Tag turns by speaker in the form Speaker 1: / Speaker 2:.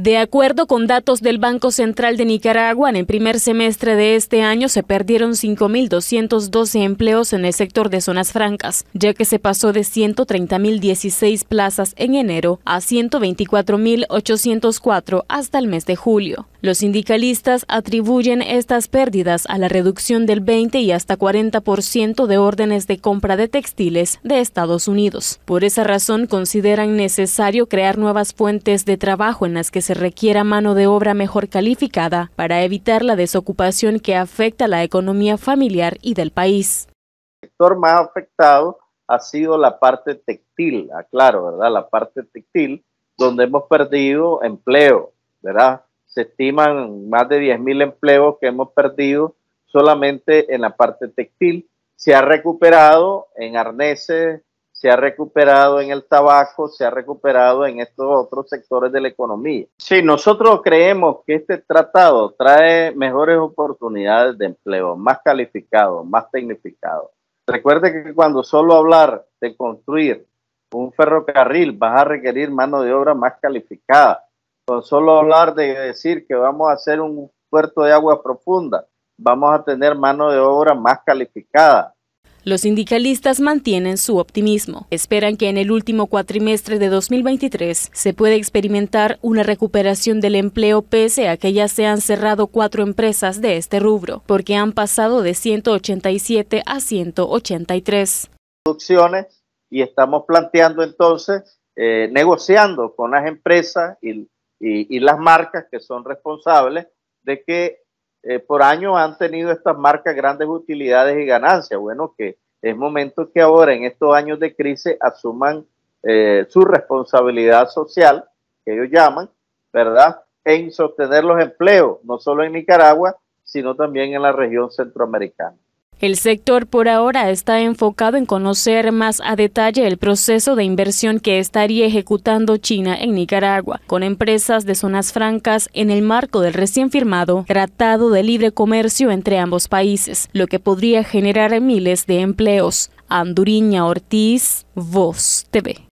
Speaker 1: De acuerdo con datos del Banco Central de Nicaragua, en el primer semestre de este año se perdieron 5.212 empleos en el sector de zonas francas, ya que se pasó de 130.016 plazas en enero a 124.804 hasta el mes de julio. Los sindicalistas atribuyen estas pérdidas a la reducción del 20 y hasta 40% de órdenes de compra de textiles de Estados Unidos. Por esa razón consideran necesario crear nuevas fuentes de trabajo en las que se se requiera mano de obra mejor calificada para evitar la desocupación que afecta a la economía familiar y del país.
Speaker 2: El sector más afectado ha sido la parte textil, aclaro, ¿verdad? La parte textil, donde hemos perdido empleo, ¿verdad? Se estiman más de 10.000 empleos que hemos perdido solamente en la parte textil. Se ha recuperado en arneses, se ha recuperado en el tabaco, se ha recuperado en estos otros sectores de la economía. Si nosotros creemos que este tratado trae mejores oportunidades de empleo, más calificado, más tecnificado. Recuerde que cuando solo hablar de construir un ferrocarril vas a requerir mano de obra más calificada. Con solo hablar de decir que vamos a hacer un puerto de agua profunda, vamos a tener mano de obra más calificada
Speaker 1: los sindicalistas mantienen su optimismo. Esperan que en el último cuatrimestre de 2023 se pueda experimentar una recuperación del empleo pese a que ya se han cerrado cuatro empresas de este rubro, porque han pasado de 187 a 183.
Speaker 2: y estamos planteando entonces, eh, negociando con las empresas y las marcas que son responsables de que eh, por año han tenido estas marcas grandes utilidades y ganancias. Bueno, que es momento que ahora en estos años de crisis asuman eh, su responsabilidad social, que ellos llaman, ¿verdad? En sostener los empleos, no solo en Nicaragua, sino también en la región centroamericana.
Speaker 1: El sector por ahora está enfocado en conocer más a detalle el proceso de inversión que estaría ejecutando China en Nicaragua, con empresas de zonas francas en el marco del recién firmado Tratado de Libre Comercio entre ambos países, lo que podría generar miles de empleos. Anduriña Ortiz, Voz TV.